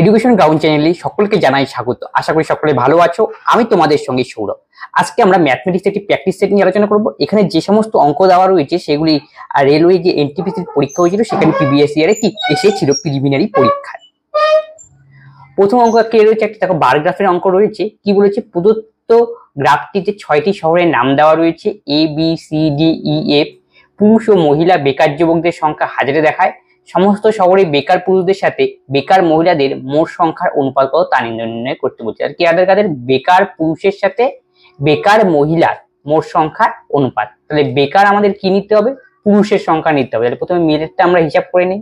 Education ground চ্যানেলে সকলকে জানাই স্বাগত আশা করি সকলে ভালো আছো আমি তোমাদের সঙ্গে সৌরভ আজকে আমরা ম্যাথমেটিক্স একটি প্র্যাকটিস সেট নিয়ে আলোচনা করব এখানে যে সমস্ত অঙ্ক দেওয়া রয়েছে সেগুলি রেলওয়ে যে এনটিপিসির পরীক্ষা হয়েছিল সেখানে প্রিভিয়াস ইয়ারে কি এসেছিল প্রিলিমিনারি পরীক্ষায় প্রথম অঙ্ক কে রয়েছে একটা দেখো বারগ্রাফের অঙ্ক রয়েছে কি বলেছে প্রদত্ত গ্রাফটিতে ছয়টি শহরের নাম দেওয়া রয়েছে A B C D E F পুরুষ ও মহিলা বেকার যুবকদের সংখ্যা হাজারে দেখায় সমস্ত শহরে বেকার পুরুষদের সাথে বেকার মহিলাদের মোট সংখ্যার অনুপাত কত তা নির্ণয় করতে বলছে আর কি আধার কাদের বেকার পুরুষের সাথে বেকার মহিলার মোট সংখ্যার অনুপাত তাহলে বেকার আমাদের কি নিতে হবে পুরুষের সংখ্যা নিতে হবে তাহলে প্রথমে মেলেরটা আমরা হিসাব করে নিই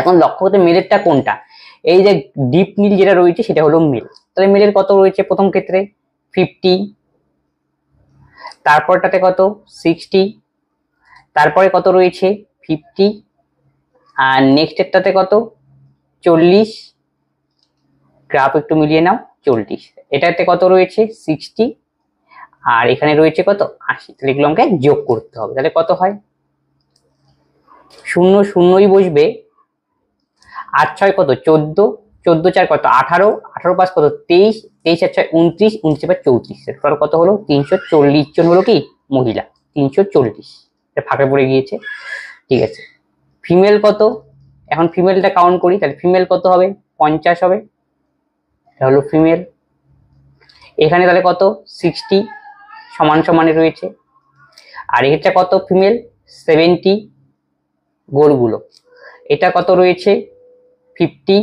এখন লক্ষ্য করতে মেলেরটা কোনটা এই যে ডিপ নীল যেটা রয়েছে সেটা হলো মেল তাহলে মেলের কত রয়েছে প্রথম ক্ষেত্রে ফিফটি তারপরটাতে কত সিক্সটি তারপরে কত রয়েছে ফিফটি আর নেক্সট কত চল্লিশ গ্রাফ একটু মিলিয়ে নাও চল্লিশ এটাতে কত রয়েছে সিক্সটি আর এখানে রয়েছে কত আশি তাহলে এগুলো আমাকে যোগ করতে হবে তাহলে কত হয় শূন্য শূন্যই বসবে আট ছয় কত চোদ্দো চোদ্দো চার কত আঠারো আঠারো পাঁচ কত তেইশ তেইশ আর ছয় উনত্রিশ উনত্রিশ পাঁচ চৌত্রিশ টোটাল কত হলো তিনশো চল্লিশ জন হলো কি মহিলা তিনশো চল্লিশ ফাঁকে পড়ে গিয়েছে ঠিক আছে ফিমেল কত এখন ফিমেলটা কাউন্ট করি তাহলে ফিমেল কত হবে পঞ্চাশ হবে এটা হলো ফিমেল এখানে তাহলে কত সিক্সটি সমান সমানে রয়েছে আর এটা কত ফিমেল সেভেন্টি গোরগুলো এটা কত রয়েছে ফিফটি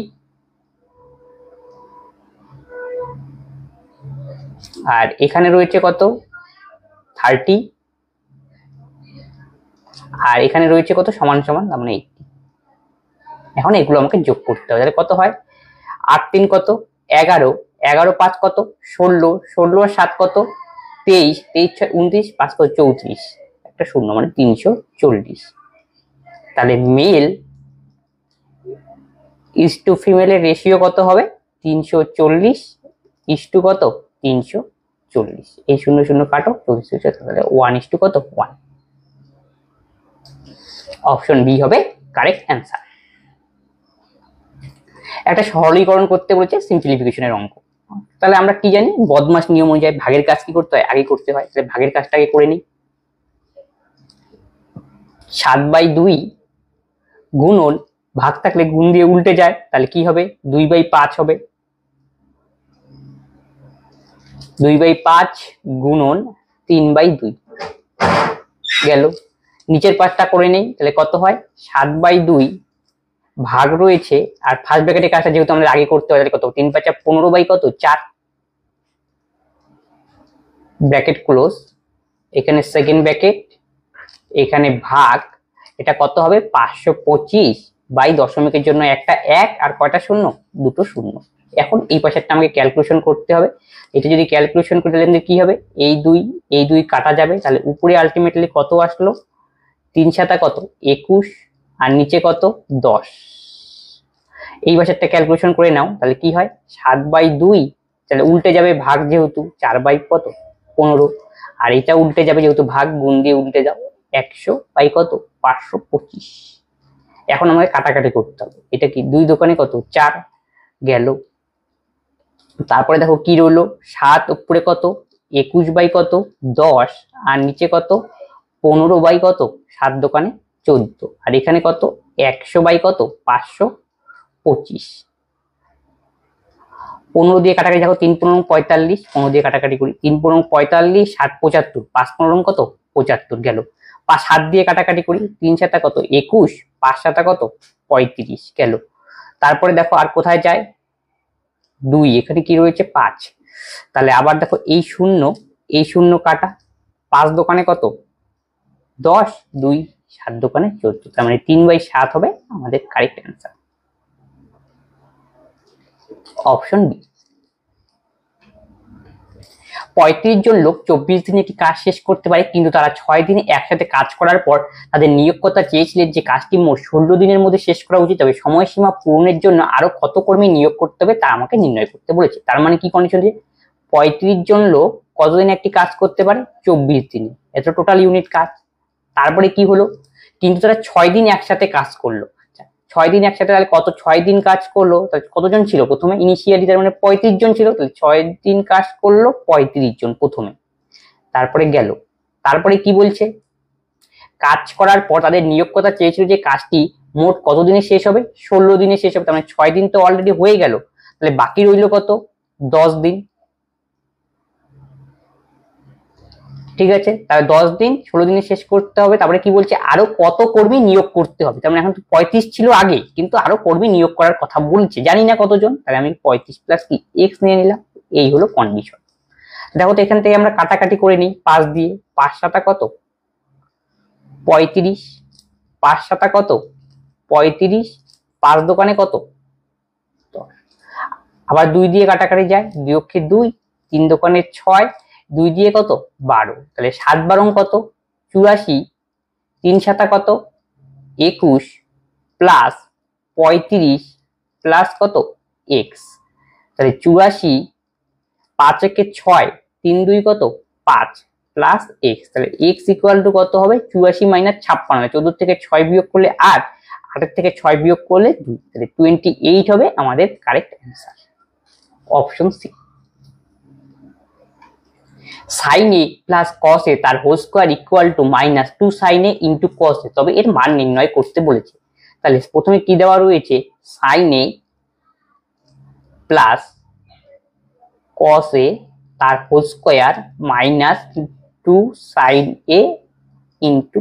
আর এখানে রয়েছে কত থার্টি আর এখানে রয়েছে কত সমান সমান তার মানে এইটটি এখন এগুলো আমাকে যোগ করতে হবে তাহলে কত হয় আট তিন কত এগারো এগারো পাঁচ কত ষোলো ষোলো আর সাত কত তেইশ তেইশ ছয় উনত্রিশ পাঁচ কত চৌত্রিশ একটা শূন্য মানে তিনশো চল্লিশ তাহলে মেল ইস টু ফিমেলের রেশিও কত হবে তিনশো চল্লিশ ইস টু কত তিনশো চল্লিশ এই শূন্য শূন্য কাটো চল্লিশ তাহলে ওয়ান ইস টু কত ওয়ান অপশন বি হবে কারেক্ট অ্যান্সার একটা সরলীকরণ করতে বলেছে সিম্পলিফিকেশনের অঙ্ক তাহলে আমরা কি জানি বদমাস নিয়ম অনুযায়ী ভাগের কাজ কি করতে হয় আগে করতে হয় তাহলে ভাগের কাজটা আগে করে নিই সাত বাই দুই গুণন ভাগ থাকলে গুণ দিয়ে উল্টে যায় তাহলে কি হবে দুই বাই পাঁচ হবে দুই বাই পাঁচ গুণন তিন বাই দুই গেল নিচের পাঁচটা করে নেই তাহলে কত হয় সাত বাই দুই ভাগ রয়েছে আর ফার্স্ট ব্র্যাকেটের কাজটা যেহেতু আমাদের আগে করতে হয় তাহলে কত তিন পাঁচা পনেরো বাই কত চার ব্র্যাকেট ক্লোজ এখানে সেকেন্ড ব্র্যাকেট এখানে ভাগ এটা কত হবে পাঁচশো পঁচিশ বাই দশমিকের জন্য একটা এক আর কয়টা শূন্য দুটো শূন্য এখন এই পাশেরটা আমাকে ক্যালকুলেশন করতে হবে এটা যদি ক্যালকুলেশন করতে তাহলে কি হবে এই দুই এই দুই কাটা যাবে তাহলে উপরে আলটিমেটলি কত আসলো তিন সাতা কত একুশ আর নিচে কত দশ এই বছরটা ক্যালকুলেশন করে নাও তাহলে কি হয় সাত বাই দুই তাহলে উল্টে যাবে ভাগ যেহেতু চার বাই কত পনেরো আর এটা উল্টে যাবে যেহেতু ভাগ গুণ দিয়ে উল্টে যাও একশো বাই কত পাঁচশো পঁচিশ এখন আমাকে কাটাকাটি করতে হবে এটা কি দুই দোকানে কত চার গেল তারপরে দেখো কি রইলো সাত উপরে কত একুশ বাই কত দশ আর নিচে কত পনেরো বাই কত সাত দোকানে চোদ্দ আর এখানে কত একশো বাই কত পাঁচশো পঁচিশ পনেরো দিয়ে কাটাকাটি দেখো তিন পনেরো পঁয়তাল্লিশ পনেরো দিয়ে কাটাকাটি করি তিন পনেরো পঁয়তাল্লিশ সাত পঁচাত্তর পাঁচ পনেরো কত পঁচাত্তর গেল পাঁচ সাত দিয়ে কাটাকাটি করি তিন সাতা কত একুশ পাঁচ সাতা কত পঁয়ত্রিশ গেল তারপরে দেখো আর কোথায় যায় দুই এখানে কি রয়েছে পাঁচ তাহলে আবার দেখো এই শূন্য এই শূন্য কাটা পাঁচ দোকানে কত দশ দুই সাত দোকানে চোদ্দ তার মানে তিন বাই সাত হবে আমাদের কারেক্ট অ্যান্সার অপশন বি পঁয়ত্রিশ জন লোক চব্বিশ দিনে একটি কাজ শেষ করতে পারে কিন্তু তারা ছয় দিনে একসাথে কাজ করার পর তাদের নিয়োগকর্তা চেয়েছিলেন যে কাজটি মোট ষোলো দিনের মধ্যে শেষ করা উচিত তবে সময়সীমা পূরণের জন্য আরো কত কর্মী নিয়োগ করতে হবে তা আমাকে নির্ণয় করতে বলেছে তার মানে কি কন্ডিশন যে পঁয়ত্রিশ জন লোক কতদিন একটি কাজ করতে পারে চব্বিশ দিনে এত টোটাল ইউনিট কাজ তারপরে কি হলো কিন্তু তারা ছয় দিন একসাথে কাজ করলো আচ্ছা, ছয় দিন একসাথে তাহলে কত ছয় দিন কাজ করলো তাহলে কতজন ছিল প্রথমে ইনিশিয়ালি তার মানে পঁয়ত্রিশ জন ছিল তাহলে ছয় দিন কাজ করলো পঁয়ত্রিশ জন প্রথমে তারপরে গেল তারপরে কি বলছে কাজ করার পর তাদের নিয়োগকর্তা চেয়েছিল যে কাজটি মোট কতদিনে শেষ হবে ষোলো দিনে শেষ হবে তার মানে ছয় দিন তো অলরেডি হয়ে গেল তাহলে বাকি রইল কত দশ দিন ঠিক আছে তাহলে দশ দিন ষোলো দিনে শেষ করতে হবে তারপরে কি বলছে আরো কত কর্মী নিয়োগ করতে হবে তার মানে এখন তো পঁয়ত্রিশ ছিল আগে কিন্তু আরো কর্মী নিয়োগ করার কথা বলছে জানি না কতজন তাহলে আমি পঁয়ত্রিশ প্লাস কি এক্স নিয়ে নিলাম এই হলো কন্ডিশন দেখো তো এখান থেকে আমরা কাটাকাটি করে নিই পাঁচ দিয়ে পাঁচ সাতা কত পঁয়ত্রিশ পাঁচ সাতা কত পঁয়ত্রিশ পাঁচ দোকানে কত আবার দুই দিয়ে কাটাকাটি যায় দুই অক্ষে দুই তিন দোকানে ছয় দুই দিয়ে কত বারো তাহলে সাত বারং কত চুরাশি তিন সাতা কত একুশ প্লাস পঁয়ত্রিশ প্লাস কত এক্স তাহলে চুরাশি পাঁচ একে ছয় তিন দুই কত পাঁচ প্লাস এক্স তাহলে এক্স ইকুয়াল টু কত হবে চুরাশি মাইনাস ছাপ্পান্ন চোদ্দ থেকে ছয় বিয়োগ করলে আট আটের থেকে ছয় বিয়োগ করলে দুই তাহলে টোয়েন্টি এইট হবে আমাদের correct answer option C sin A plus cos A তার whole square equal to minus two sin A into cos A তবে এর মান নির্ণয় করতে বলেছে তাহলে প্রথমে কি দেওয়া রয়েছে sign A plus cos A তার whole square minus two sin A into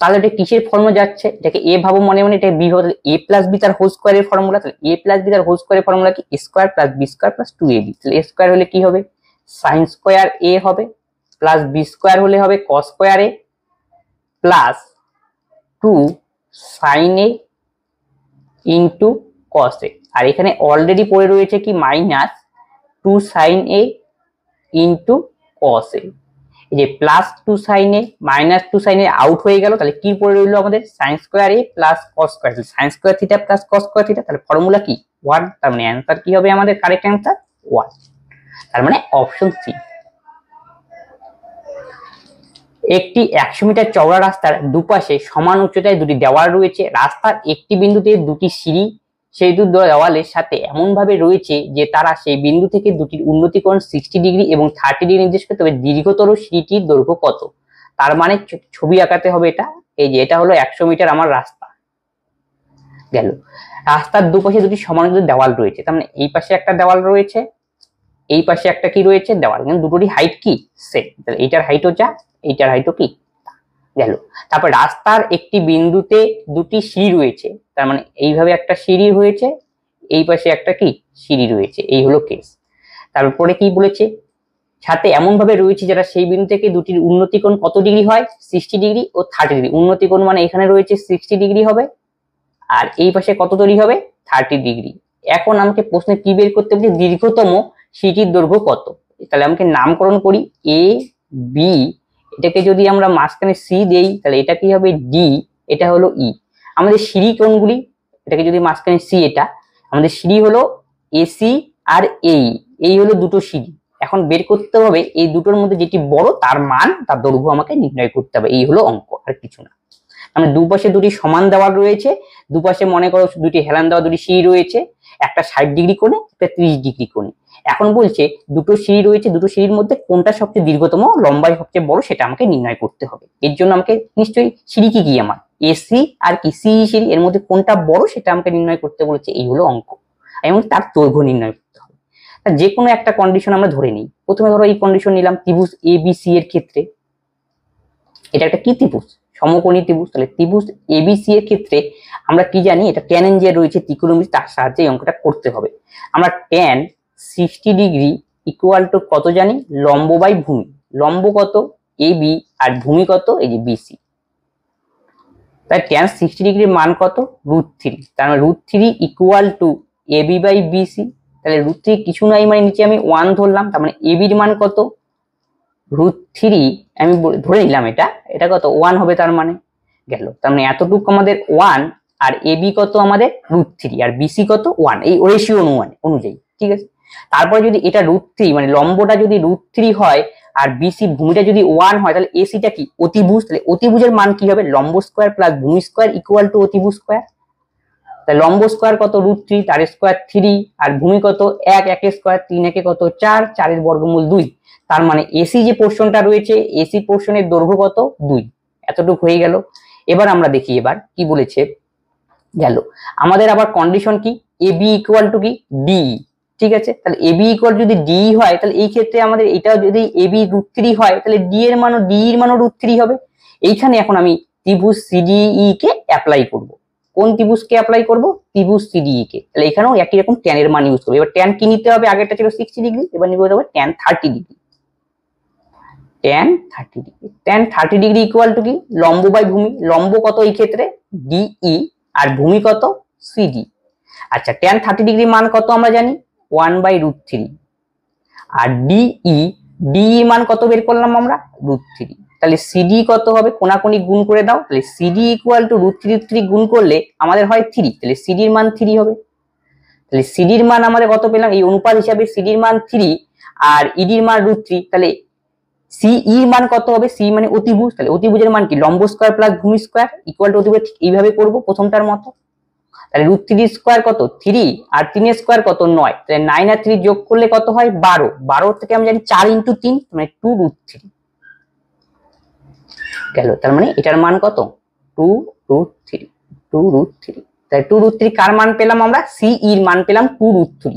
তাহলে এটা কিসের ফর্মুলা যাচ্ছে এটাকে এ ভাবো মনে মনে এটা বি তাহলে এ প্লাস বি তার হোল স্কোয়ারের ফর্মুলা তাহলে এ প্লাস বি তার হোল স্কোয়ারের ফর্মুলা কি square plus B square plus two A B তাহলে এ স্কোয়ার হলে কি হবে সাইন স্কোয়ার এ হবে প্লাস বি স্কোয়ার হলে হবে ক square A plus two sin A into cos A আর এখানে অলরেডি পড়ে রয়েছে কি minus two sin A into cos A এই যে প্লাস টু সাইনে মাইনাস টু সাইনে আউট হয়ে গেল তাহলে কি পড়ে রইল আমাদের sin square A plus cos square sin square theta plus cos square theta তাহলে ফর্মুলা কি ওয়ান তার মানে অ্যান্সার কি হবে আমাদের কারেক্ট অ্যান্সার ওয়ান তার মানে অপশন সি একটি একশো মিটার চওড়া রাস্তার দুপাশে সমান উচ্চতায় দুটি দেওয়াল রয়েছে রাস্তার একটি বিন্দুতে দুটি সিঁড়ি সেই দুটি দেওয়ালের সাথে এমনভাবে রয়েছে যে তারা সেই বিন্দু থেকে দুটির উন্নতিকরণ সিক্সটি ডিগ্রি এবং থার্টি ডিগ্রি নির্দেশ করে তবে দীর্ঘতর সিটির দৈর্ঘ্য কত তার মানে ছবি আঁকাতে হবে এটা এই যে এটা হলো একশো মিটার আমার রাস্তা গেল রাস্তার দুপাশে দুটি সমান দেওয়াল রয়েছে তার মানে এই পাশে একটা দেওয়াল রয়েছে এই পাশে একটা কি রয়েছে দেওয়াল কিন্তু দুটোরই হাইট কি সেম তাহলে এইটার হাইটও যা এইটার হাইটও কি গেল তারপর রাস্তার একটি বিন্দুতে দুটি সিঁড়ি রয়েছে তার মানে এইভাবে একটা সিঁড়ি হয়েছে এই পাশে একটা কি সিঁড়ি রয়েছে এই হলো কেস তারপরে কি বলেছে সাথে এমনভাবে রয়েছে যারা সেই বিন্দু থেকে দুটির উন্নতি কোণ কত ডিগ্রি হয় সিক্সটি ডিগ্রি ও থার্টি ডিগ্রি উন্নতি কোণ মানে এখানে রয়েছে সিক্সটি ডিগ্রি হবে আর এই পাশে কত তৈরি হবে থার্টি ডিগ্রি এখন আমাকে প্রশ্নে কি বের করতে বলছে দীর্ঘতম সিটির দৈর্ঘ্য কত তাহলে আমাকে নামকরণ করি এ বি এটাকে যদি আমরা মাঝখানে সি দেই তাহলে এটা কি হবে ডি এটা হলো ই e। আমাদের সিঁড়ি কোনগুলি এটাকে যদি মাঝখানে সি এটা আমাদের সিঁড়ি হলো এসি আর এই e। এই হলো দুটো সিঁড়ি এখন বের করতে হবে এই দুটোর মধ্যে যেটি বড় তার মান তার দৈর্ঘ্য আমাকে নির্ণয় করতে হবে এই হলো অঙ্ক আর কিছু না মানে দুপাশে দুটি সমান দেওয়াল রয়েছে দুপাশে মনে করো দুটি হেলান দেওয়া দুটি সিঁড়ি রয়েছে একটা ষাট ডিগ্রি কোণে একটা ত্রিশ ডিগ্রি কোণে এখন বলছে দুটো সিঁড়ি রয়েছে দুটো সিঁড়ির মধ্যে কোনটা সবচেয়ে দীর্ঘতম লম্বাই সবচেয়ে বড় সেটা আমাকে নির্ণয় করতে হবে এর জন্য আমাকে নিশ্চয়ই সিঁড়ি কি কি আমার এসি আর কি সি সিঁড়ি এর মধ্যে কোনটা বড় সেটা আমাকে নির্ণয় করতে বলেছে এই হলো অঙ্ক এবং তার দৈর্ঘ্য নির্ণয় করতে হবে যে কোনো একটা কন্ডিশন আমরা ধরে নিই প্রথমে ধরো এই কন্ডিশন নিলাম ত্রিভুজ এ বি সি এর ক্ষেত্রে এটা একটা কি ত্রিভুজ সমকোণী ত্রিভুজ তাহলে ত্রিভুজ এবিসি এর ক্ষেত্রে আমরা কি জানি এটা ট্যান যে রয়েছে ত্রিকোণমিতি তার সাহায্যে অঙ্কটা করতে হবে আমরা tan sixty degree equal to কত জানি লম্ব বাই ভূমি লম্ব কত এ বি আর ভূমি কত এই যে বিসি তাই ট্যান সিক্সটি ডিগ্রির মান কত রুট থ্রি তার মানে root three equal to A B by BC তাহলে রুট থ্রি কিছু নাই মানে নিচে আমি ওয়ান ধরলাম তার মানে এ বির মান কত রুট থ্রি আমি ধরে নিলাম এটা এটা কত ওয়ান হবে তার মানে গেল তার মানে এতটুকু আমাদের ওয়ান আর এ বি কত আমাদের রুট থ্রি আর বিসি কত ওয়ান এই রেশিও অনুমান অনুযায়ী ঠিক আছে তারপরে যদি এটা রুট থ্রি মানে লম্বটা যদি রুট থ্রি হয় আর বিসি ভূমিটা যদি ওয়ান হয় তাহলে এসিটা কি অতিভুজ তাহলে অতিভুজের মান কি হবে লম্ব স্কোয়ার প্লাস ভূমি স্কোয়ার ইকুয়াল টু অতিভুজ স্কোয়ার তাহলে লম্ব স্কোয়ার কত রুট থ্রি তার স্কোয়ার থ্রি আর ভূমি কত এক এক স্কোয়ার তিন একে কত চার চারের বর্গমূল দুই তার মানে এসি যে পোর্শনটা রয়েছে এসি পোর্শনের দৈর্ঘ্য কত দুই এতটুকু হয়ে গেল এবার আমরা দেখি এবার কি বলেছে গেল আমাদের আবার কন্ডিশন কি এ বি ইকুয়াল টু কি ডি ঠিক আছে তাহলে এবি ইকুয়াল যদি ডি হয় তাহলে এই ক্ষেত্রে আমাদের এটাও যদি এবি রুট থ্রি হয় তাহলে ডি এর মানও ডি এর মানও রুট থ্রি হবে এইখানে এখন আমি ত্রিভুজ সিডিই কে অ্যাপ্লাই করব কোন ত্রিভুজকে অ্যাপ্লাই করব ত্রিভুজ সিডিই কে e, তাহলে এখানেও একই রকম এর মান ইউজ করবো এবার ট্যান কি নিতে হবে আগেরটা ছিল সিক্সটি ডিগ্রি এবার নিব হবে tan thirty degree tan thirty degree tan thirty degree equal to কি লম্ব বাই ভূমি লম্ব কত এই ক্ষেত্রে ডিই e। আর ভূমি কত সিডি আচ্ছা ট্যান থার্টি ডিগ্রি মান কত আমরা জানি ওয়ান বাই রুট থ্রি আর ডিই ডিই e, e মান কত বের করলাম আমরা রুট থ্রি তাহলে সিডি e কত হবে কোনাকুনি গুণ করে দাও তাহলে CD equal to root three three গুণ করলে আমাদের হয় থ্রি তাহলে সিডির মান থ্রি হবে তাহলে সিডির মান আমাদের কত পেলাম এই অনুপাত হিসাবে সিডির মান থ্রি আর ইডির মান রুট থ্রি তাহলে সিই মান কত হবে সি মানে অতিভুজ তাহলে অতিভুজের মান কি লম্ব স্কোয়ার প্লাস ভূমি স্কোয়ার ইকুয়াল টু অতিভুজ এইভাবে করবো প্রথমটার মতো তাহলে রুট থ্রি স্কোয়ার কত থ্রি আর তিন স্কোয়ার কত নয় তাহলে নাইন আর থ্রি যোগ করলে কত হয় বারো বারো থেকে আমি জানি চার ইন্টু তিন মানে টু রুট থ্রি গেল তার মানে এটার মান কত two root three two root three তাহলে টু রুট থ্রি কার মান পেলাম আমরা সি ইর মান পেলাম টু রুট থ্রি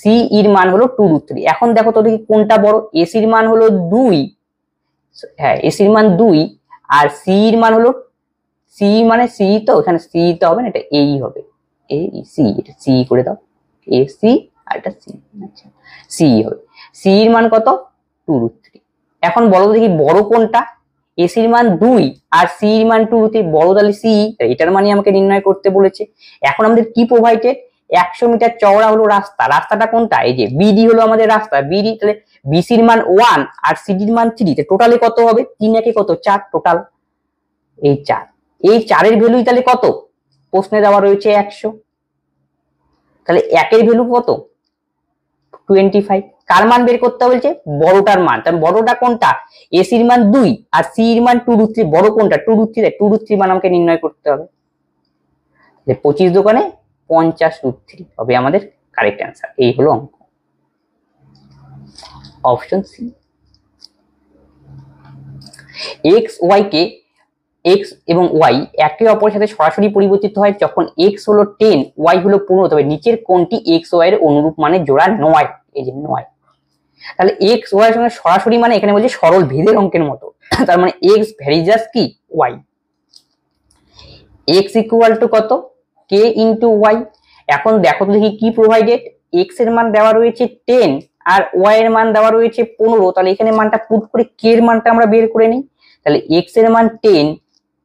সি ইর মান হলো টু রুট থ্রি এখন দেখো তো দেখি কোনটা বড় এসির মান হলো দুই হ্যাঁ এসির মান দুই আর সি এর মান হলো সি মানে সি তো এখানে সি তো হবে না এটা এই হবে এ এটা সি করে দাও এসি আর এটা সি আচ্ছা সি হবে সি এর মান কত টু রুট থ্রি এখন বলো দেখি বড় কোনটা এসির মান দুই আর সি এর মান টু রুট বড় তাহলে সি এটার মানে আমাকে নির্ণয় করতে বলেছে এখন আমাদের কি প্রোভাইডেড একশো মিটার চওড়া হলো রাস্তা রাস্তাটা কোনটা এই যে বিডি হলো আমাদের রাস্তা বিডি তাহলে বিসির মান ওয়ান আর সিডির মান থ্রি টোটালে কত হবে তিন একে কত চার টোটাল এই চার এই চারের ভ্যালুই তাহলে কত প্রশ্নে দেওয়া রয়েছে একশো তাহলে একের ভ্যালু কত টোয়েন্টি ফাইভ কার মান বের করতে বলছে বড়টার মান কারণ বড়টা কোনটা এসির মান দুই আর সির মান টু রুট থ্রি বড় কোনটা two root three two root three মান আমাকে নির্ণয় করতে হবে পঁচিশ দোকানে পঞ্চাশ রুট থ্রি হবে আমাদের কারেক্ট অ্যান্সার এই হলো অঙ্ক অপশন সি এক্স ওয়াই কে এক্স এবং ওয়াই একে অপরের সাথে সরাসরি পরিবর্তিত হয় যখন এক্স হলো টেন ওয়াই হলো পনেরো তবে নিচের কোনটি এক্স ওয়াই এর অনুরূপ মানে জোড়া নয় এই যে নয় তাহলে এক্স ওয়াই এর সঙ্গে সরাসরি মানে এখানে বলছে সরল ভেদের অঙ্কের মতো তার মানে এক্স ভ্যারিজাস কি ওয়াই এক্স ইকুয়াল টু কত কে ইন্টু ওয়াই এখন দেখো তো দেখি কি প্রোভাইডেড এক্স এর মান দেওয়া রয়েছে টেন আর ওয়াই এর মান দেওয়া রয়েছে পনেরো তাহলে এখানে মানটা পুট করে কে এর মানটা আমরা বের করে নিই তাহলে এক্স এর মান টেন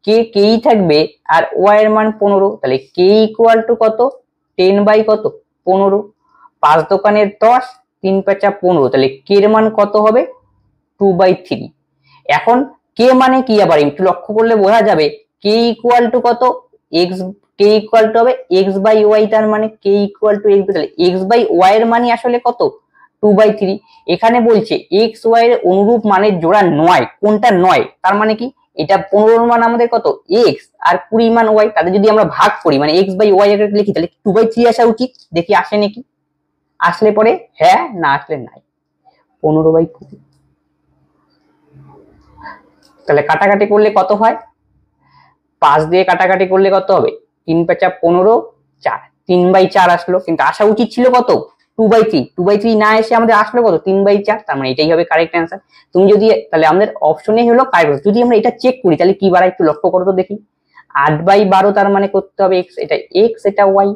কে কেই থাকবে আর ওয়াই এর মান পনেরো তাহলে কে ইকুয়াল টু কত টেন বাই কত পনেরো পাঁচ দোকানের দশ তিন পেঁচা পনেরো তাহলে কে এর মান কত হবে টু বাই থ্রি এখন কে মানে কি আবার একটু লক্ষ্য করলে বোঝা যাবে কে ইকুয়াল টু কত এক্স কে ইকুয়াল টু হবে এক্স বাই ওয়াই তার মানে কে ইকুয়াল টু এক্স তাহলে এক্স বাই ওয়াই এর মানে আসলে কত টু বাই থ্রি এখানে বলছে এক্স ওয়াই এর অনুরূপ মানের জোড়া নয় কোনটা নয় তার মানে কি এটা পনেরো মান আমাদের কত এক্স আর কুড়ি মান ওয়াই তাদের যদি আমরা ভাগ করি মানে এক্স বাই ওয়াই লিখি তাহলে টু বাই থ্রি আসা উচিত দেখি আসে নাকি আসলে পরে হ্যাঁ না আসলে নাই পনেরো বাই কুড়ি তাহলে কাটাকাটি করলে কত হয় পাঁচ দিয়ে কাটাকাটি করলে কত হবে তিন পেঁচা পনেরো চার তিন বাই চার আসলো কিন্তু আসা উচিত ছিল কত two by three two by three না এসে আমাদের আসলো কত তিন বাই চার তার মানে এটাই হবে কারেক্ট অ্যান্সার তুমি যদি তাহলে আমাদের অপশনে হলো কারেক্ট যদি আমরা এটা চেক করি তাহলে কি বাড়ায় একটু লক্ষ্য করো তো দেখি আট বাই বারো তার মানে করতে হবে এক্স এটা এক্স এটা ওয়াই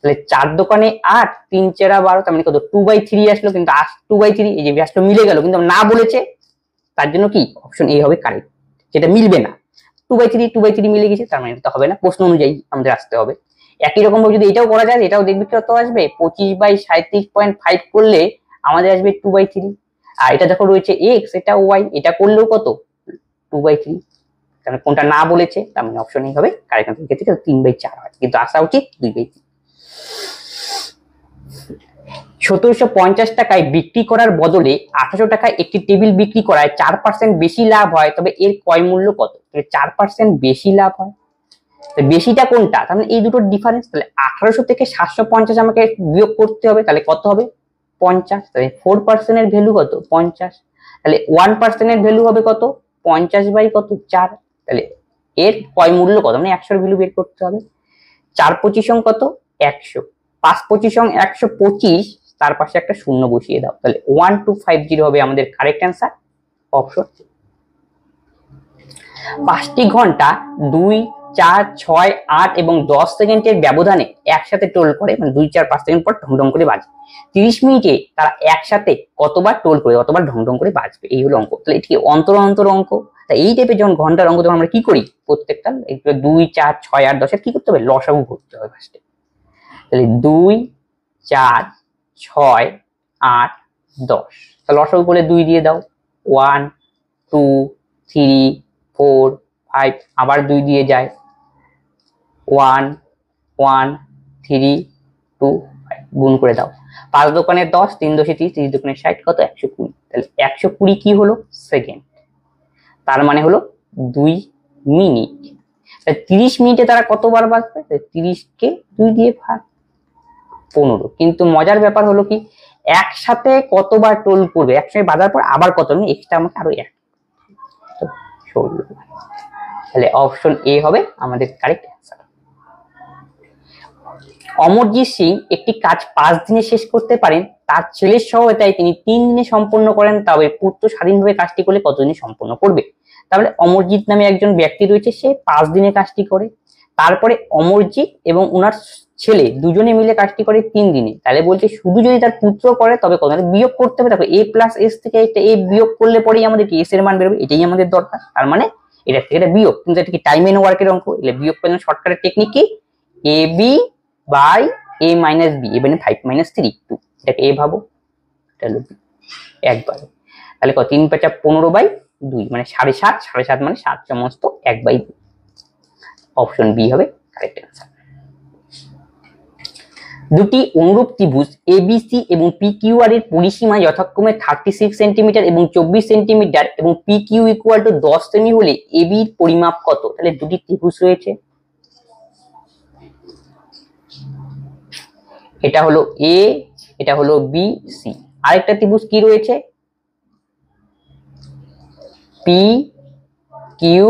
তাহলে চার দোকানে আট তিন চেরা বারো তার মানে কত টু বাই থ্রি আসলো কিন্তু টু বাই থ্রি এই যে ব্যাসটা মিলে গেল কিন্তু না বলেছে তার জন্য কি অপশন এই হবে কারেক্ট যেটা মিলবে না two by three two by three মিলে গেছে তার মানে হবে না প্রশ্ন অনুযায়ী আমাদের আসতে হবে একই রকম ভাবে যদি এটাও করা যায় এটাও দেখবে কত আসবে পঁচিশ বাই সাঁত্রিশ পয়েন্ট ফাইভ করলে আমাদের আসবে টু বাই থ্রি আর এটা দেখো রয়েছে এক্স এটা ওয়াই এটা করলেও কত টু বাই থ্রি কারণ কোনটা না বলেছে তার মানে অপশন এই হবে কারেক্ট আনসার ক্ষেত্রে তিন বাই চার হয় কিন্তু আসা উচিত দুই বাই তিন সতেরোশো পঞ্চাশ টাকায় বিক্রি করার বদলে আঠারোশো টাকায় একটি টেবিল বিক্রি করায় চার পার্সেন্ট বেশি লাভ হয় তবে এর কয় মূল্য কত চার পার্সেন্ট বেশি লাভ হয় বেশিটা কোনটা তাহলে মানে এই দুটোর ডিফারেন্স তাহলে আঠারোশো থেকে সাতশো পঞ্চাশ আমাকে বিয়োগ করতে হবে তাহলে কত হবে পঞ্চাশ তাহলে ফোর পার্সেন্টের ভ্যালু কত পঞ্চাশ তাহলে ওয়ান পার্সেন্টের ভ্যালু হবে কত পঞ্চাশ বাই কত চার তাহলে এর কয় মূল্য কত মানে একশোর ভ্যালু বের করতে হবে চার পঁচিশং কত একশো পাঁচ পঁচিশং একশো পঁচিশ তার পাশে একটা শূন্য বসিয়ে দাও তাহলে ওয়ান টু ফাইভ জিরো হবে আমাদের কারেক্ট অ্যান্সার অপশন পাঁচটি ঘন্টা দুই চার ছয় আট এবং দশ সেকেন্ডের ব্যবধানে একসাথে টোল করে মানে দুই চার পাঁচ সেকেন্ড পর ঢংঢং করে বাজে তিরিশ মিনিটে তারা একসাথে কতবার টোল করে কতবার ঢংঢং করে বাজবে এই হলো অঙ্ক তাহলে এটি অন্তর অন্তর অঙ্ক তা এই টাইপের যখন ঘন্টার অঙ্ক তখন আমরা কি করি প্রত্যেকটা দুই চার ছয় আট দশের কি করতে হবে লসাগু করতে হবে ফার্স্টে তাহলে দুই চার ছয় আট দশ তাহলে লসাগু করলে দুই দিয়ে দাও one two three four five আবার দুই দিয়ে যায় ওয়ান ওয়ান থ্রি টু গুণ করে দাও পাঁচ দোকানের দশ তিন দশে তিরিশ তিরিশ দোকানের ষাট কত একশো কুড়ি তাহলে একশো কুড়ি কী হলো সেকেন্ড তার মানে হলো দুই মিনিট তাহলে তিরিশ মিনিটে তারা কতবার বাঁচবে তিরিশকে দুই দিয়ে ভাগ পনেরো কিন্তু মজার ব্যাপার হলো কি একসাথে কতবার টোল করবে একসঙ্গে বাজার পর আবার কত নেই মানে এক্সট্রা আমাকে আরো এক তাহলে অপশন এ হবে আমাদের কারেক্ট অ্যান্সার অমরজিৎ সিং একটি কাজ পাঁচ দিনে শেষ করতে পারেন তার ছেলের সহায়তায় তিনি তিন দিনে সম্পন্ন করেন তবে পুত্র স্বাধীনভাবে কাজটি করলে কতদিনে সম্পন্ন করবে তাহলে অমরজিৎ নামে একজন ব্যক্তি রয়েছে সে পাঁচ দিনে কাজটি করে তারপরে অমরজিৎ এবং ওনার ছেলে দুজনে মিলে কাজটি করে তিন দিনে তাহলে বলছে শুধু যদি তার পুত্র করে তবে কত বিয়োগ করতে হবে দেখো এ প্লাস এস থেকে একটা এ বিয়োগ করলে পরেই আমাদের কি এস এর মান বেরোবে এটাই আমাদের দরকার তার মানে এটা থেকে এটা বিয়োগ কিন্তু এটা কি টাইম এন ওয়ার্কের অঙ্ক এটা বিয়োগ করার শর্টকাটের টেকনিক কি A B by A minus B A মানে ফাইভ মাইনাস থ্রি টু এটাকে এ ভাবো একবার বি তাহলে কত তিন পাঁচ পনেরো বাই দুই মানে সাড়ে সাত সাড়ে সাত মানে সাত সমস্ত এক বাই দুই অপশন বি হবে কারেক্ট অ্যান্সার দুটি অনুরূপ ত্রিভুজ এবিসি এবং পি কিউ আর এর পরিসীমা যথাক্রমে থার্টি সিক্স সেন্টিমিটার এবং চব্বিশ সেন্টিমিটার এবং পি কিউ ইকুয়াল টু দশ সেমি হলে এবি পরিমাপ কত তাহলে দুটি ত্রিভুজ রয়েছে এটা হলো এ এটা হলো বি সি আরেকটা ত্রিভুজ কি রয়েছে পি কিউ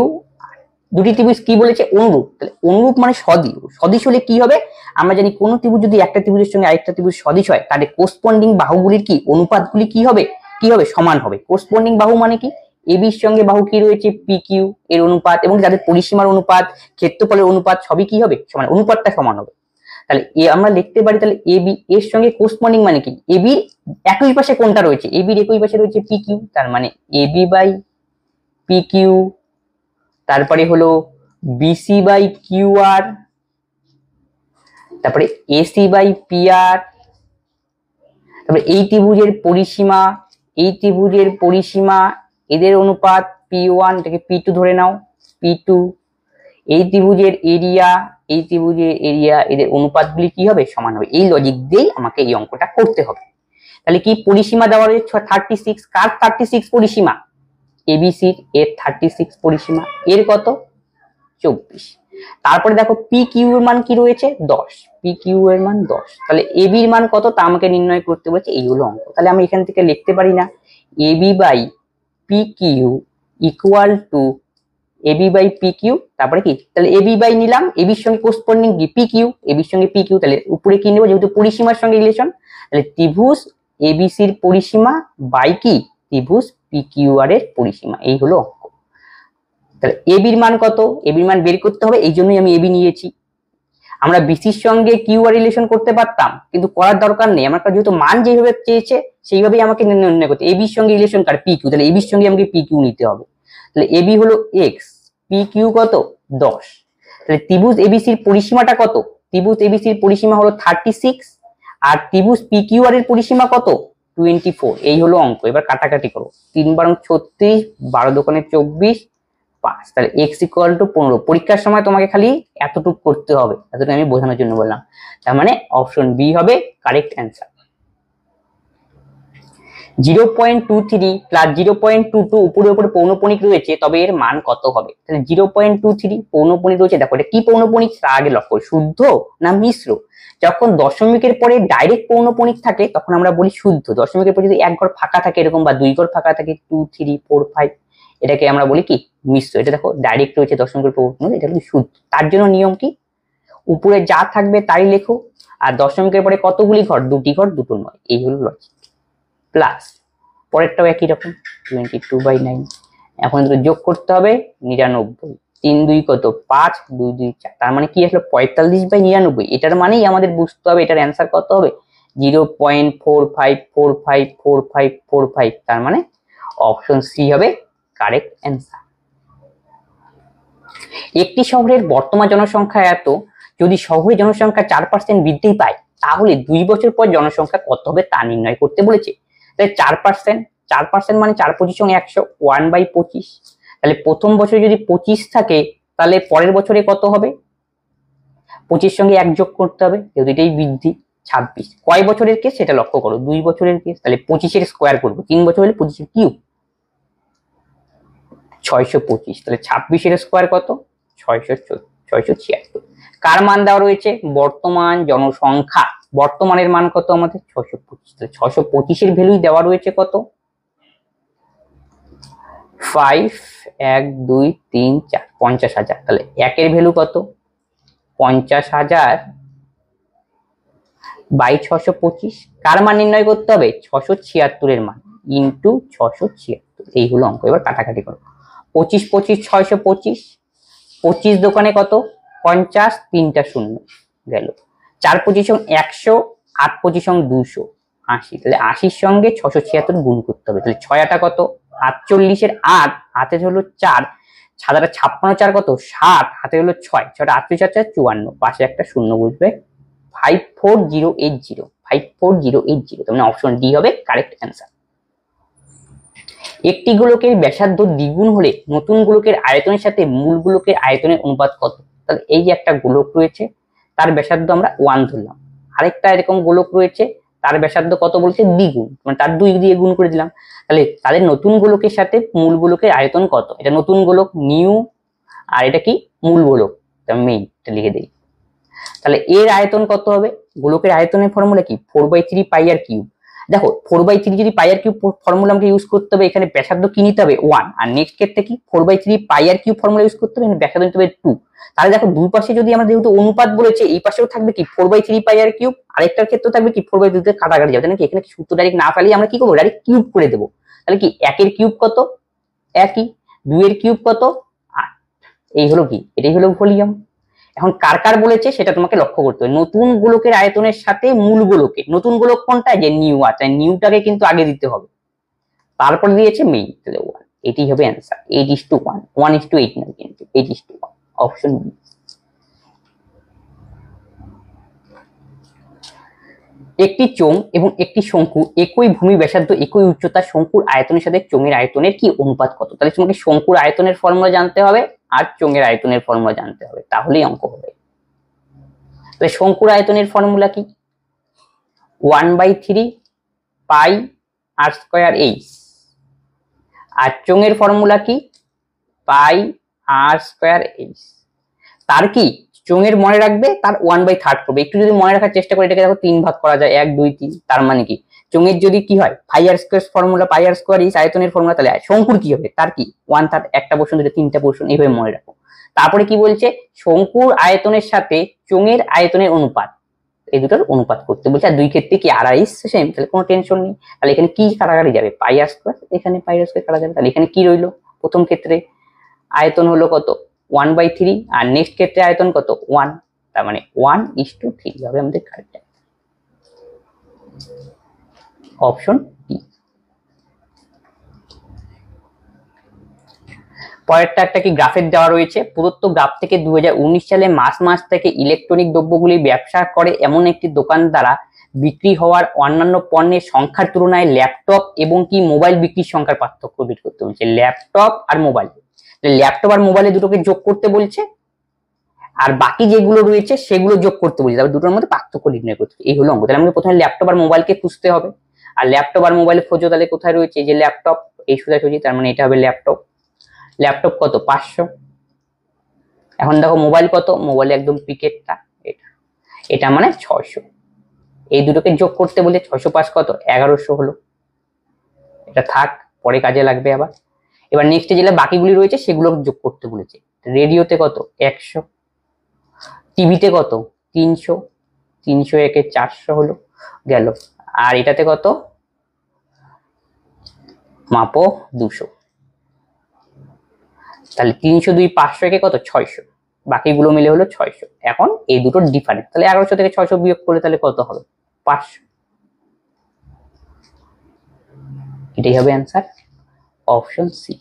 দুটি ত্রিভুজ কি বলেছে অনুরূপ তাহলে অনুরূপ মানে সদিশ সদিশ হলে কি হবে আমরা জানি কোনো ত্রিভুজ যদি একটা ত্রিভুজের সঙ্গে আরেকটা ত্রিভুজ সদিশ হয় তাহলে কোসপন্ডিং বাহুগুলির কি অনুপাতগুলি কি হবে কি হবে সমান হবে কোসপন্ডিং বাহু মানে কি এবির সঙ্গে বাহু কি রয়েছে পি কিউ এর অনুপাত এবং যাদের পরিসীমার অনুপাত ক্ষেত্রফলের অনুপাত সবই কি হবে সমান অনুপাতটা সমান হবে তাহলে এ আমরা লিখতে পারি তাহলে এ বি এর সঙ্গে কোর্সপন্ডিং মানে কি এ বির একই পাশে কোনটা রয়েছে এ বির একই পাশে রয়েছে পি কিউ তার মানে A B by P Q তারপরে হলো বিসি বাই কিউ আর তারপরে এসি বাই পি আর তারপরে এই ত্রিভুজের পরিসীমা এই ত্রিভুজের পরিসীমা এদের অনুপাত পি ওয়ান থেকে পি টু ধরে নাও পি টু এই ত্রিভুজের এরিয়া এই ত্রিভুজের এরিয়া এদের অনুপাতগুলি কি হবে সমান হবে এই লজিক দিয়েই আমাকে এই অঙ্কটা করতে হবে তাহলে কি পরিসীমা দেওয়া রয়েছে থার্টি সিক্স কার থার্টি সিক্স পরিসীমা এবিসির এর থার্টি সিক্স পরিসীমা এর কত চব্বিশ তারপরে দেখো পি কিউ এর মান কি রয়েছে দশ পি কিউ এর মান দশ তাহলে এবির মান কত তা আমাকে নির্ণয় করতে বলেছে এইগুলো অঙ্ক তাহলে আমি এখান থেকে লিখতে পারি না AB by P Q equal to AB by P Q তারপরে কি তাহলে এবি বাই নিলাম এবির সঙ্গে কোসপন্ডিং কি পি কিউ এবির সঙ্গে পি কিউ তাহলে উপরে কি নেবো যেহেতু পরিসীমার সঙ্গে রিলেশন তাহলে ত্রিভুজ এবিসির পরিসীমা বাই কি ত্রিভুজ পি কিউ আর এর পরিসীমা এই হলো অঙ্ক তাহলে এবির মান কত এবির মান বের করতে হবে এই জন্যই আমি এবি নিয়েছি আমরা বিসির সঙ্গে কিউ আর রিলেশন করতে পারতাম কিন্তু করার দরকার নেই আমার যেহেতু মান যেভাবে চেয়েছে সেইভাবেই আমাকে নির্ণয় করতে এবির সঙ্গে রিলেশন কার পি কিউ তাহলে এবির সঙ্গে আমাকে পি কিউ নিতে হবে তাহলে এবি হলো এক্স পিকিউ কত দশ তাহলে ত্রিভুজ এবিসির পরিসীমাটা কত ত্রিভুজ এবিসির পরিসীমা হলো থার্টি সিক্স আর ত্রিভুজ পি আর এর পরিসীমা কত টোয়েন্টি ফোর এই হলো অঙ্ক এবার কাটাকাটি করো তিন বারো ছত্রিশ বারো দোকানে চব্বিশ পাঁচ তাহলে এক্স ইকুয়াল টু পনেরো পরীক্ষার সময় তোমাকে খালি এতটুকু করতে হবে এতটুকু আমি বোঝানোর জন্য বললাম তার মানে অপশন বি হবে correct answer zero point two three plus zero point two two উপরে উপরে পৌনপণিক রয়েছে তবে এর মান কত হবে তাহলে জিরো পয়েন্ট টু থ্রি পৌনপণিক রয়েছে দেখো এটা কি পৌনপণিক তার আগে লক্ষ্য শুদ্ধ না মিশ্র যখন দশমিকের পরে ডাইরেক্ট পৌনপণিক থাকে তখন আমরা বলি শুদ্ধ দশমিকের পরে যদি এক ঘর ফাঁকা থাকে এরকম বা দুই ঘর ফাঁকা থাকে টু থ্রি ফোর ফাইভ এটাকে আমরা বলি কি মিশ্র এটা দেখো ডাইরেক্ট রয়েছে দশমিকের পৌনপণিক এটা কিন্তু শুদ্ধ তার জন্য নিয়ম কি উপরে যা থাকবে তাই লেখো আর দশমিকের পরে কতগুলি ঘর দুটি ঘর দুটো নয় এই হলো লজিক প্লাস পরেরটাও একই রকম টোয়েন্টি টু বাই নাইন এখন দুটো যোগ করতে হবে নিরানব্বই তিন দুই কত পাঁচ দুই দুই চার তার মানে কি আসলে পঁয়তাল্লিশ বাই নিরানব্বই এটার মানেই আমাদের বুঝতে হবে এটার অ্যান্সার কত হবে zero point four five four five four five four five তার মানে অপশন সি হবে কারেক্ট অ্যান্সার একটি শহরের বর্তমান জনসংখ্যা এত যদি শহরের জনসংখ্যা চার পার্সেন্ট বৃদ্ধি পায় তাহলে দুই বছর পর জনসংখ্যা কত হবে তা নির্ণয় করতে বলেছে তাহলে চার পার্সেন্ট চার পার্সেন্ট মানে চার পজিশন একশো ওয়ান বাই পঁচিশ তাহলে প্রথম বছরে যদি পঁচিশ থাকে তাহলে পরের বছরে কত হবে পঁচিশ সঙ্গে এক যোগ করতে হবে যেহেতু এটাই বৃদ্ধি ছাব্বিশ কয় বছরের কেস সেটা লক্ষ্য করো দুই বছরের কেস তাহলে পঁচিশের স্কোয়ার করবো তিন বছর হলে পঁচিশের কিউব ছয়শো পঁচিশ তাহলে ছাব্বিশের স্কোয়ার কত ছয়শো ছয়শো ছিয়াত্তর কার মান দেওয়া রয়েছে বর্তমান জনসংখ্যা বর্তমানের মান কত আমাদের ছশো পঁচিশ ছশো পঁচিশের ভ্যালুই দেওয়া রয়েছে কত ফাইভ এক দুই তিন চার পঞ্চাশ হাজার তাহলে একের ভ্যালু কত পঞ্চাশ হাজার বাই ছশো পঁচিশ কার মান নির্ণয় করতে হবে ছশো ছিয়াত্তরের মান ইন্টু ছশো ছিয়াত্তর এই হলো অঙ্ক এবার কাটাকাটি করো পঁচিশ পঁচিশ ছয়শো পঁচিশ পঁচিশ দোকানে কত পঞ্চাশ তিনটা শূন্য গেল চার পজিশন একশো আট পজিশন দুশো আশি তাহলে আশির সঙ্গে ছশো ছিয়াত্তর গুণ করতে হবে তাহলে ছয়াটা কত আটচল্লিশের আট হাতে হলো চার সাদাটা ছাপ্পান্ন চার কত সাত হাতে হলো ছয় ছটা আটচল্লিশ চার চার চুয়ান্ন পাশে একটা শূন্য বুঝবে five four zero eight zero five four zero eight zero তার মানে অপশন ডি হবে কারেক্ট অ্যান্সার একটি গোলকের ব্যাসার্ধ দ্বিগুণ হলে নতুন গোলকের আয়তনের সাথে মূল গোলকের আয়তনের অনুপাত কত তাহলে এই যে একটা গোলক রয়েছে তার ব্যাসার্ধ আমরা ওয়ান ধরলাম আরেকটা এরকম গোলক রয়েছে তার ব্যাসার্ধ কত বলছে দ্বিগুণ মানে তার দুই দিয়ে গুণ করে দিলাম তাহলে তাদের নতুন গোলকের সাথে মূল গোলকের আয়তন কত এটা নতুন গোলক নিউ আর এটা কি মূল গোলক মেইন এটা লিখে দিই তাহলে এর আয়তন কত হবে গোলকের আয়তনের ফর্মুলা কি four by three pi R cube দেখো ফোর বাই থ্রি যদি পাই আর কিউব ফর্মুলা আমাকে ইউজ করতে হবে এখানে ব্যাসার্ধ কি নিতে হবে ওয়ান আর নেক্সট ক্ষেত্রে কি four by three pi R cube formula use করতে হবে ব্যাসার্ধ নিতে হবে টু তাহলে দেখো দুই পাশে যদি আমরা যেহেতু অনুপাত বলেছে এই পাশেও থাকবে কি four by three pi R cube আরেকটার ক্ষেত্রে থাকবে কি ফোর বাই দুতে কাটাকাটি যাবে নাকি এখানে সূত্র ডাইরেক্ট না ফেলে আমরা কি করবো ডাইরেক্ট কিউব করে দেবো তাহলে কি একের কিউব কত একই এর কিউব কত এই হলো কি এটাই হলো ভলিউম এখন কার কার বলেছে সেটা তোমাকে লক্ষ্য করতে হবে নতুন গোলকের আয়তনের সাথে মূল গোলকের নতুন গোলক কোনটা যে নিউ আছে নিউটাকে কিন্তু আগে দিতে হবে তারপর দিয়েছে মেইন তাহলে ওয়ান এটি হবে answer eight is to one one is to eight নাই কিন্তু eight is to one option একটি চোং এবং একটি শঙ্কু একই ভূমি ব্যাসার্ধ একই উচ্চতা শঙ্কুর আয়তনের সাথে চোঙের আয়তনের কি অনুপাত কত তাহলে তোমাকে শঙ্কুর আয়তনের ফর্মুলা জানতে হবে আর চোঙের আয়তনের ফর্মুলা জানতে হবে তাহলেই অঙ্ক হবে তাহলে শঙ্কুর আয়তনের ফর্মুলা কি one by three pi R square H আর চোঙের ফর্মুলা কি পাই আর স্কোয়ার এইচ তার কি চোঙের মনে রাখবে তার ওয়ান বাই থার্ড করবে একটু যদি মনে রাখার চেষ্টা করে এটাকে দেখো তিন ভাগ করা যায় এক দুই তিন তার মানে কি চোঙের যদি কি হয় pi R square formula pi R square is আয়তনের ফর্মুলা তাহলে শঙ্কুর কি হবে তার কি ওয়ান থার্ড একটা পোর্শন দুটো তিনটা পোর্শন এইভাবে মনে রাখো তারপরে কি বলছে শঙ্কুর আয়তনের সাথে চোঙের আয়তনের অনুপাত এই দুটোর অনুপাত করতে বলছে আর দুই ক্ষেত্রে কি আড়াই সেম তাহলে কোনো টেনশন নেই তাহলে এখানে কি কারাগারি যাবে পাই আর স্কোয়ার এখানে পাই আর স্কোয়ার কারা যাবে তাহলে এখানে কি রইলো প্রথম ক্ষেত্রে আয়তন হলো কত ওয়ান বাই থ্রি আর নেক্সট ক্ষেত্রে আয়তন কত ওয়ান তার মানে ওয়ান ইস টু থ্রি হবে আমাদের কারেক্ট অপশন বি পরেরটা একটা কি গ্রাফের দেওয়া রয়েছে প্রদত্ত গ্রাফ থেকে দু সালে মাস মাস থেকে ইলেকট্রনিক দ্রব্যগুলি ব্যবসা করে এমন একটি দোকান দ্বারা বিক্রি হওয়ার অন্যান্য পণ্যের সংখ্যার তুলনায় ল্যাপটপ এবং কি মোবাইল বিক্রির সংখ্যার পার্থক্য বের করতে বলছে ল্যাপটপ আর মোবাইল ল্যাপটপ আর মোবাইলে দুটোকে যোগ করতে বলছে আর বাকি যেগুলো রয়েছে সেগুলো যোগ করতে বলছে তারপর দুটোর মধ্যে পার্থক্য নির্ণয় করতে এই হলো অঙ্ক তাহলে আমাকে প্রথমে ল্যাপটপ আর মোবাইলকে খুঁজতে হবে আর ল্যাপটপ আর মোবাইল খোঁজো তাহলে কোথায় রয়েছে যে ল্যাপটপ এই সোজাসুজি তার মানে এটা হবে ল্যাপটপ ল্যাপটপ কত পাঁচশো এখন দেখো মোবাইল কত মোবাইলে একদম পিকেটটা এটা এটা মানে ছশো এই দুটোকে যোগ করতে বলে ছশো পাঁচ কত এগারোশো হলো এটা থাক পরে কাজে লাগবে আবার এবার নেক্সটে যেটা বাকিগুলি রয়েছে সেগুলো যোগ করতে বলেছে রেডিওতে কত একশো টিভিতে কত তিনশো তিনশো একে চারশো হলো গেল আর এটাতে কত মাপো দুশো তাহলে তিনশো দুই পাঁচশো একে কত ছয়শো বাকিগুলো মিলে হলো ছয়শো এখন এই দুটোর ডিফারেন্স তাহলে এগারোশো থেকে ছয়শো বিয়োগ করে তাহলে কত হবে পাঁচশো এটাই হবে অ্যান্সার অপশন সি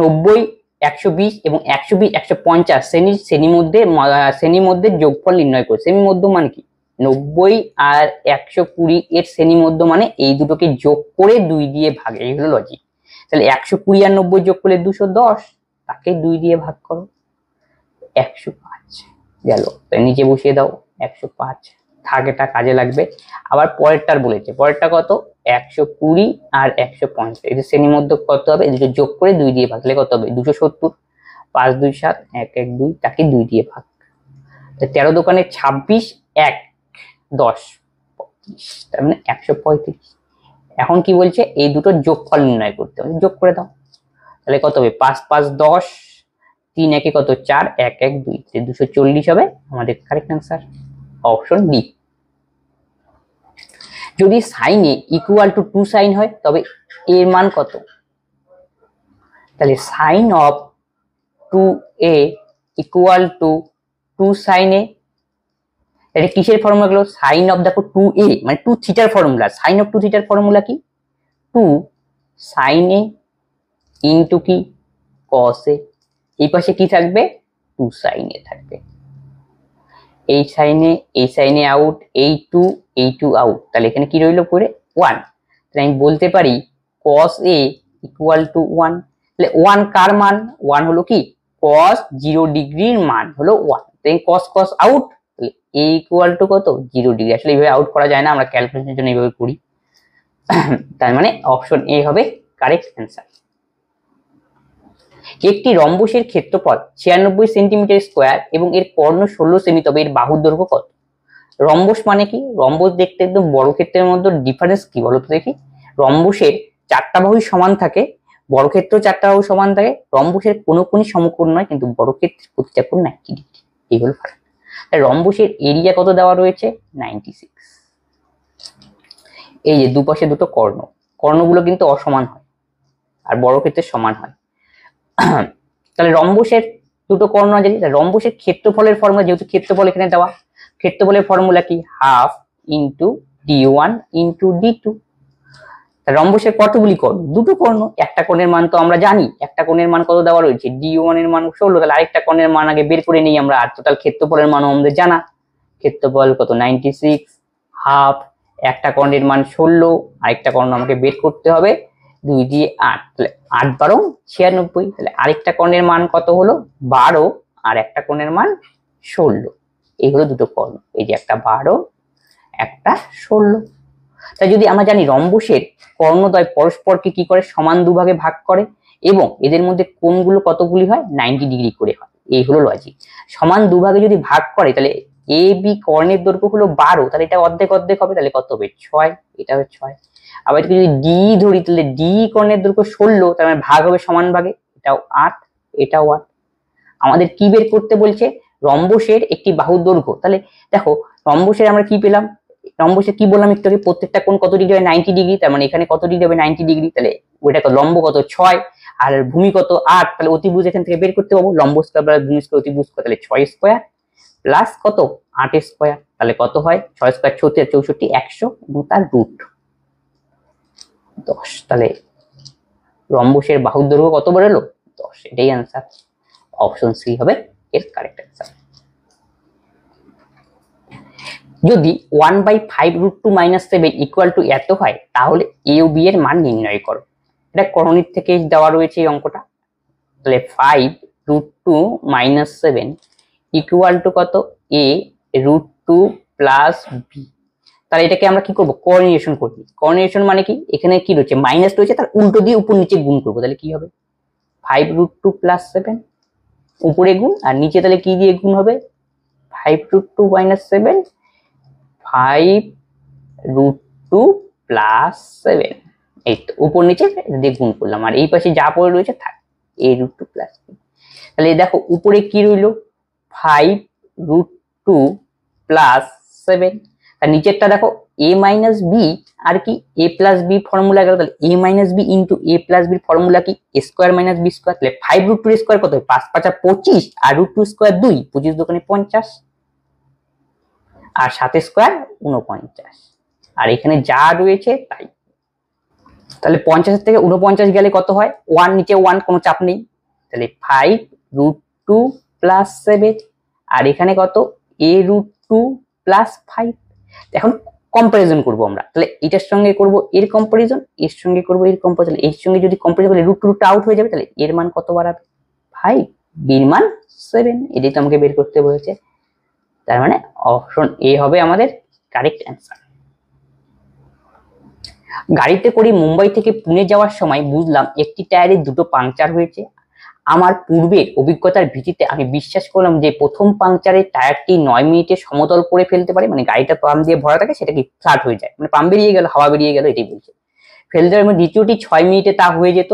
নব্বই একশো বিশ এবং একশো বিশ একশো পঞ্চাশ শ্রেণীর শ্রেণীর মধ্যে শ্রেণীর মধ্যে যোগফল নির্ণয় করে শ্রেণীর মধ্য মানে কি নব্বই আর একশো কুড়ি এর শ্রেণীর মধ্যে মানে এই দুটোকে যোগ করে দুই দিয়ে ভাগ এই হলো লজিক তাহলে একশো কুড়ি আর নব্বই যোগ করলে দুশো দশ তাকে দুই দিয়ে ভাগ করো একশো পাঁচ গেল নিচে বসিয়ে দাও একশো পাঁচ থাকে এটা কাজে লাগবে আবার পরেরটার বলেছে পরেরটা কত একশো কুড়ি আর একশো পঞ্চাশ শ্রেণীর মধ্যে কত হবে দুটো যোগ করে দুই দিয়ে ভাগলে কত হবে দুশো সত্তর পাঁচ দুই সাত এক এক দুই তাকে দুই দিয়ে ভাগ তেরো দোকানে ছাব্বিশ এক দশ পঁয়ত্রিশ তার মানে একশো পঁয়ত্রিশ এখন কি বলছে এই দুটো যোগফল নির্ণয় করতে হবে যোগ করে দাও তাহলে কত হবে পাঁচ পাঁচ দশ তিন একে কত চার এক এক দুই দুশো চল্লিশ হবে আমাদের কারেক্ট অ্যান্সার অপশন ডি যদি সাইনে ইকুয়াল টু টু সাইন হয় তবে এর মান কত তাহলে sin of two A equal to two sin A এটা কিসের ফর্মুলা গেল সাইন অফ দেখো টু এ মানে টু থিটার ফর্মুলা সাইন অফ টু থিটার ফর্মুলা কি টু সাইন এ ইন্টু কি কস এ এই পাশে কি থাকবে টু সাইন এ থাকবে এই সাইনে এই সাইনে আউট এই টু এই টু আউট তাহলে এখানে কি রইল করে ওয়ান তাহলে আমি বলতে পারি cos A equal to one তাহলে ওয়ান কার মান ওয়ান হলো কি কস জিরো ডিগ্রির মান হলো ওয়ান তাই কস কস আউট তাহলে এ ইকুয়াল টু কত জিরো ডিগ্রি আসলে এইভাবে আউট করা যায় না আমরা ক্যালকুলেশনের জন্য এইভাবে করি তার মানে অপশন এ হবে কারেক্ট অ্যান্সার একটি রম্বসের ক্ষেত্রফল ছিয়ানব্বই সেন্টিমিটার স্কোয়ার এবং এর কর্ণ ষোলো সেমি তবে এর বাহুর দৈর্ঘ্য কত রম্বস মানে কি রম্বস দেখতে একদম বড় ক্ষেত্রের মধ্যে ডিফারেন্স কি বলতো দেখি রম্বসের চারটা বাহু সমান থাকে বড় ক্ষেত্র চারটা বাহু সমান থাকে রম্বসের কোনো কোনো সমকোণ নয় কিন্তু বড় ক্ষেত্রের প্রতিটা নাইনটি ডিগ্রি এই হলো ফারাক রম্বসের এরিয়া কত দেওয়া রয়েছে নাইনটি সিক্স এই যে দুপাশে দুটো কর্ণ কর্ণগুলো কিন্তু অসমান হয় আর বড় ক্ষেত্রে সমান হয় তাহলে রম্বসের দুটো কর্ণ আছে রম্বসের ক্ষেত্রফলের ফর্মুলা যেহেতু ক্ষেত্রফল এখানে দেওয়া ক্ষেত্রফলের ফর্মুলা কি half into D one into D two রম্বসের কতগুলি কর্ণ দুটো কর্ণ একটা কোণের মান তো আমরা জানি একটা কোণের মান কত দেওয়া রয়েছে ডি ওয়ান এর মান ষোলো তাহলে আরেকটা কোণের মান আগে বের করে নিই আমরা আর টোটাল ক্ষেত্রফলের মানও আমাদের জানা ক্ষেত্রফল কত নাইনটি সিক্স হাফ একটা কর্ণের মান ষোলো আরেকটা কর্ণ আমাকে বের করতে হবে দুই দিয়ে আট তাহলে আট বারো ছিয়ানব্বই তাহলে আরেকটা কর্ণের মান কত হলো বারো আর একটা কর্ণের মান ষোলো এই হলো দুটো কর্ণ এই যে একটা বারো একটা ষোলো তাই যদি আমরা জানি রম্বসের কর্ণদ্বয় পরস্পরকে কি করে সমান দুভাগে ভাগ করে এবং এদের মধ্যে কোনগুলো কতগুলি হয় নাইনটি ডিগ্রি করে হয় এই হলো লজিক সমান দুভাগে যদি ভাগ করে তাহলে এ বি কর্ণের দৈর্ঘ্য হলো বারো তাহলে এটা অর্ধেক অর্ধেক হবে তাহলে কত হবে ছয় এটা হবে ছয় আবার যদি ডি ধরি তাহলে ডি কর্ণের দৈর্ঘ্য ষোলো তার মানে ভাগ হবে সমান ভাগে এটাও আট এটাও আট আমাদের কি বের করতে বলছে রম্বসের একটি বাহু দৈর্ঘ্য তাহলে দেখো রম্বসের আমরা কি পেলাম রম্বসে কি বললাম একটু প্রত্যেকটা কোণ কত ডিগ্রি হবে নাইনটি ডিগ্রি তার মানে এখানে কত ডিগ্রি হবে নাইনটি ডিগ্রি তাহলে ওইটা লম্ব কত ছয় আর ভূমি কত আট তাহলে অতিভুজ এখান থেকে বের করতে পাবো লম্ব স্কোয়ার প্লাস ভূমি স্কোয়ার অতিভুজ তাহলে ছয় স্কোয়ার প্লাস কত আট স্কোয়ার তাহলে কত হয় ছয় স্কোয়ার ছত্রিশ চৌষট্টি একশো এবং তার রুট দশ তাহলে রম্বসের বাহুর দৈর্ঘ্য কত হলো দশ এটাই অ্যান্সার অপশন সি হবে এর কারেক্ট অ্যান্সার যদি one by five root two minus seven equal to এত হয় তাহলে এ ও বি এর মান নির্ণয় করো এটা করণীর থেকে দেওয়া রয়েছে এই অঙ্কটা তাহলে five root two minus seven equal to কত A root two plus B তাহলে এটাকে আমরা কি করবো কর্নিয়েশন করছি কর্নিয়েশন মানে কি এখানে কি রয়েছে মাইনাস রয়েছে তার উল্টো দিয়ে উপর নিচে গুণ করবো তাহলে কি হবে five root two plus seven উপরে গুণ আর নিচে তাহলে কি দিয়ে গুণ হবে five root two minus seven five root two plus seven এই তো উপর নিচে দিয়ে গুণ করলাম আর এই পাশে যা পড়ে রয়েছে থাক এ রুট টু প্লাস তাহলে দেখো উপরে কি রইল five root two plus seven তার নিচেরটা দেখো এ মাইনাস বি আর কি এ প্লাস বি ফর্মুলা গেল তাহলে A minus B into A plus B formula কি A square minus B square তাহলে ফাইভ রুট টু স্কোয়ার কত পাঁচ পাঁচা পঁচিশ আর রুট টু স্কোয়ার দুই পঁচিশ দোকানে পঞ্চাশ আর সাত স্কোয়ার উনপঞ্চাশ আর এখানে যা রয়েছে তাই তাহলে পঞ্চাশের থেকে উনপঞ্চাশ গেলে কত হয় ওয়ান নিচে ওয়ান কোনো চাপ নেই তাহলে five root two plus seven আর এখানে কত A root two plus five এখন কম্পারিজন করব আমরা তাহলে এটার সঙ্গে করব এর কম্পারিজন এর সঙ্গে করব এর কম্পারিজন এর সঙ্গে যদি কম্পারিজন করি রুট টু রুটটা আউট হয়ে যাবে তাহলে এর মান কত বাড়াবে ভাই বির মান সেভেন এটাই তো আমাকে বের করতে বলেছে তার মানে অপশন এ হবে আমাদের কারেক্ট অ্যান্সার গাড়িতে করে মুম্বাই থেকে পুনে যাওয়ার সময় বুঝলাম একটি টায়ারে দুটো পাংচার হয়েছে আমার পূর্বের অভিজ্ঞতার ভিত্তিতে আমি বিশ্বাস করলাম যে প্রথম পাংচারের টায়ারটি নয় মিনিটে সমতল করে ফেলতে পারে মানে গাড়িটা পাম্প দিয়ে ভরা থাকে সেটা কি ফ্লাট হয়ে যায় মানে পাম্প বেরিয়ে গেল হাওয়া বেরিয়ে গেল এটি বলছে ফেলতে পারে মানে দ্বিতীয়টি ছয় মিনিটে তা হয়ে যেত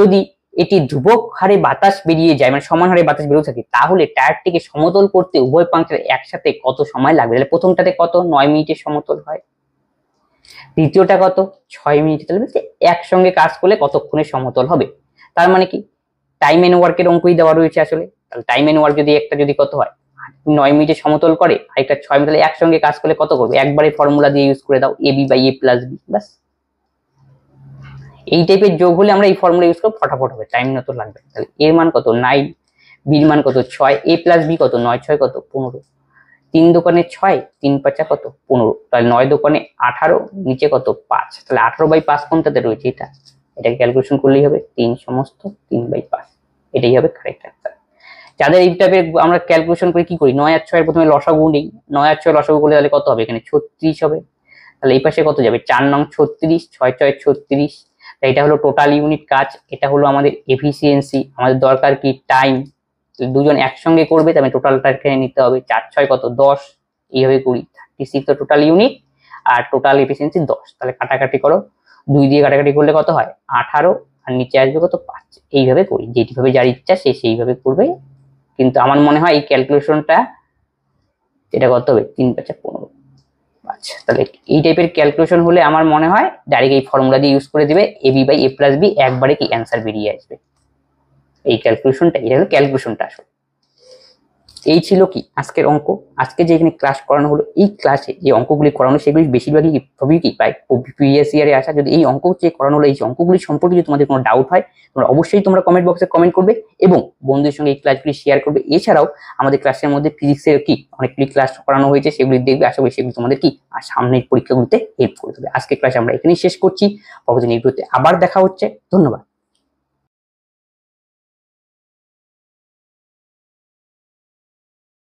যদি এটি ধ্রুবক হারে বাতাস বেরিয়ে যায় মানে সমান হারে বাতাস বেরোতে থাকে তাহলে টায়ারটিকে সমতল করতে উভয় পাংচার একসাথে কত সময় লাগবে তাহলে প্রথমটাতে কত নয় মিনিটে সমতল হয় দ্বিতীয়টা কত ছয় মিনিটে তাহলে একসঙ্গে কাজ করলে কতক্ষণে সমতল হবে তার মানে কি টাইম এন্ড ওয়ার্কের অঙ্কই দেওয়া রয়েছে আসলে তাহলে টাইম এন্ড ওয়ার্ক যদি একটা যদি কত হয় নয় মিনিটে সমতল করে আর একটা ছয় মিনিট একসঙ্গে কাজ করলে কত করবে একবারে ফর্মুলা দিয়ে ইউজ করে দাও A B by A plus B ব্যাস এই টাইপের যোগ হলে আমরা এই ফর্মুলা ইউজ করব ফটাফট হবে টাইম না তো লাগবে তাহলে এর মান কত নাইন বির মান কত ছয় এ প্লাস বি কত নয় ছয় কত পনেরো তিন দোকানে ছয় তিন পাঁচা কত পনেরো তাহলে নয় দোকানে আঠারো নিচে কত পাঁচ তাহলে আঠারো বাই পাঁচ কোনটাতে রয়েছে এটা এটাকে ক্যালকুলেশন করলেই হবে তিন সমস্ত তিন বাই পাঁচ এটাই হবে কারেক্ট অ্যান্সার যাদের এই টাইপের আমরা ক্যালকুলেশন করে কি করি নয় আর ছয়ের প্রথমে লসাগু নেই নয় আর ছয় লসাগু করলে তাহলে কত হবে এখানে ছত্রিশ হবে তাহলে এই পাশে কত যাবে চার নং ছত্রিশ ছয় ছয় ছত্রিশ তাই এটা হলো টোটাল ইউনিট কাজ এটা হলো আমাদের এফিসিয়েন্সি আমাদের দরকার কি টাইম দুজন একসঙ্গে করবে তবে টোটালটা এখানে নিতে হবে চার ছয় কত দশ এইভাবে কুড়ি থার্টি সিক্স তো টোটাল ইউনিট আর টোটাল এফিসিয়েন্সি দশ তাহলে কাটাকাটি করো দুই দিয়ে কাটাকাটি করলে কত হয় আঠারো আর নিচে আসবে কত পাঁচ এইভাবে করি যেটিভাবে যার ইচ্ছা সে সেইভাবে করবে কিন্তু আমার মনে হয় এই ক্যালকুলেশনটা এটা কত হবে তিন পাঁচা পনেরো আচ্ছা তাহলে এই টাইপের ক্যালকুলেশন হলে আমার মনে হয় ডাইরেক্ট এই ফর্মুলা দিয়ে ইউজ করে দেবে A B by A plus B একবারে কি অ্যান্সার বেরিয়ে আসবে এই ক্যালকুলেশনটা এটা হলো ক্যালকুলেশনটা আসলে এই ছিল কি আজকের অঙ্ক আজকে যে এখানে ক্লাস করানো হলো এই ক্লাসে যে অঙ্কগুলি করানো সেগুলি বেশিরভাগই সবই কি পাই প্রিভিয়াস ইয়ারে আসা যদি এই অঙ্ক যে করানো হলো এই অঙ্কগুলি সম্পর্কে যদি তোমাদের কোনো ডাউট হয় তোমরা অবশ্যই তোমরা কমেন্ট বক্সে কমেন্ট করবে এবং বন্ধুদের সঙ্গে এই ক্লাসগুলি শেয়ার করবে এছাড়াও আমাদের ক্লাসের মধ্যে ফিজিক্সের কি অনেকগুলি ক্লাস করানো হয়েছে সেগুলি দেখবে আশা করি সেগুলি তোমাদের কি আর সামনের পরীক্ষাগুলিতে হেল্প করে দেবে আজকে ক্লাস আমরা এখানেই শেষ করছি পরবর্তী নির্ভরতে আবার দেখা হচ্ছে ধন্যবাদ